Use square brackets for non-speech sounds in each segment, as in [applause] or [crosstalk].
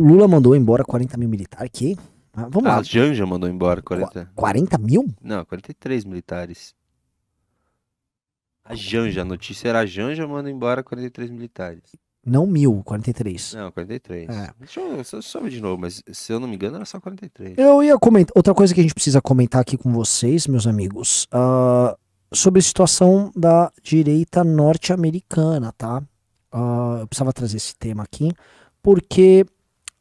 Lula mandou embora 40 mil militares. Que? Ah, vamos ah, lá. A Janja mandou embora 40. 40 mil? Não, 43 militares. A Janja, a notícia era a Janja manda embora 43 militares. Não mil, 43. Não, 43. É. Deixa eu, eu de novo, mas se eu não me engano era só 43. Eu ia comentar. Outra coisa que a gente precisa comentar aqui com vocês, meus amigos, uh, sobre a situação da direita norte-americana, tá? Uh, eu precisava trazer esse tema aqui, porque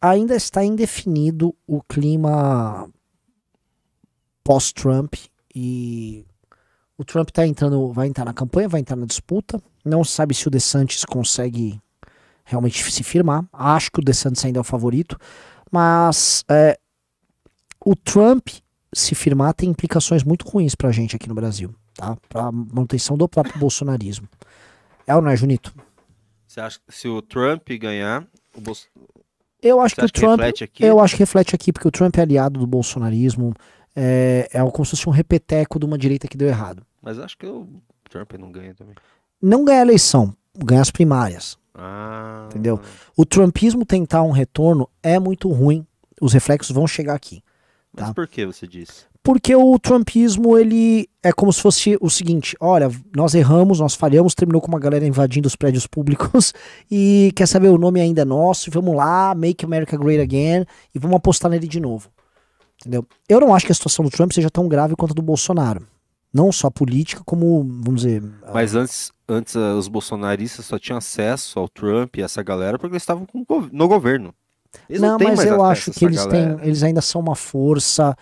ainda está indefinido o clima pós-Trump e o Trump tá entrando, vai entrar na campanha, vai entrar na disputa. Não sabe se o DeSantis consegue realmente se firmar. Acho que o DeSantis ainda é o favorito, mas é, o Trump se firmar tem implicações muito ruins para a gente aqui no Brasil, tá? a manutenção do próprio [coughs] bolsonarismo. É ou não é, Junito? Você acha que se o Trump ganhar, o, eu acho Você que o Trump. Que eu acho que reflete aqui, porque o Trump é aliado do bolsonarismo. É, é como se fosse um repeteco de uma direita que deu errado. Mas acho que o Trump não ganha também. Não ganha a eleição, ganha as primárias. Ah. Entendeu? O Trumpismo tentar um retorno é muito ruim. Os reflexos vão chegar aqui. Tá? Mas por que você disse? Porque o trumpismo, ele é como se fosse o seguinte: olha, nós erramos, nós falhamos, terminou com uma galera invadindo os prédios públicos [laughs] e quer saber, o nome ainda é nosso, vamos lá, make America great again e vamos apostar nele de novo. Entendeu? Eu não acho que a situação do Trump seja tão grave quanto a do Bolsonaro. Não só política, como, vamos dizer. Mas antes, antes eh, os bolsonaristas só tinham acesso ao Trump e essa galera porque eles estavam no governo. Eles não, não mas eu acho que eles, têm, eles ainda são uma força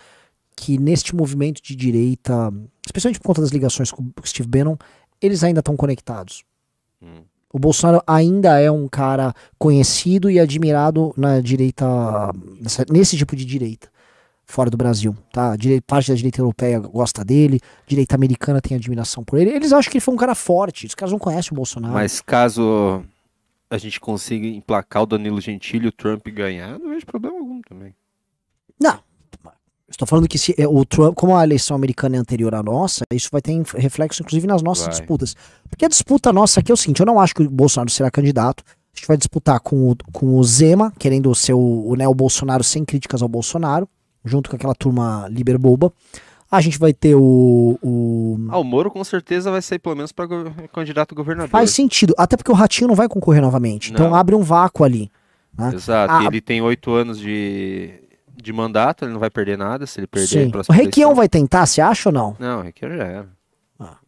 que neste movimento de direita, especialmente por conta das ligações com o Steve Bannon, eles ainda estão conectados. Hum. O Bolsonaro ainda é um cara conhecido e admirado na direita, nesse tipo de direita, fora do Brasil. Tá? parte da direita europeia gosta dele, direita americana tem admiração por ele. Eles acham que ele foi um cara forte, os caras não conhecem o Bolsonaro. Mas caso a gente consiga emplacar o Danilo Gentili e o Trump ganhar, não vejo problema algum também. Não, Estou falando que se é, o Trump, como a eleição americana é anterior à nossa, isso vai ter reflexo inclusive nas nossas vai. disputas. Porque a disputa nossa aqui é o seguinte: eu não acho que o Bolsonaro será candidato. A gente vai disputar com o, com o Zema, querendo ser o, o Neo Bolsonaro sem críticas ao Bolsonaro, junto com aquela turma liberboba. A gente vai ter o, o. Ah, o Moro com certeza vai sair pelo menos para go candidato governador. Faz sentido, até porque o Ratinho não vai concorrer novamente. Então não. Então abre um vácuo ali. Né? Exato, ele tem oito anos de de mandato, ele não vai perder nada se ele perder Sim. O Requião vai tentar, você acha ou não? Não, o Requião já era. Ah.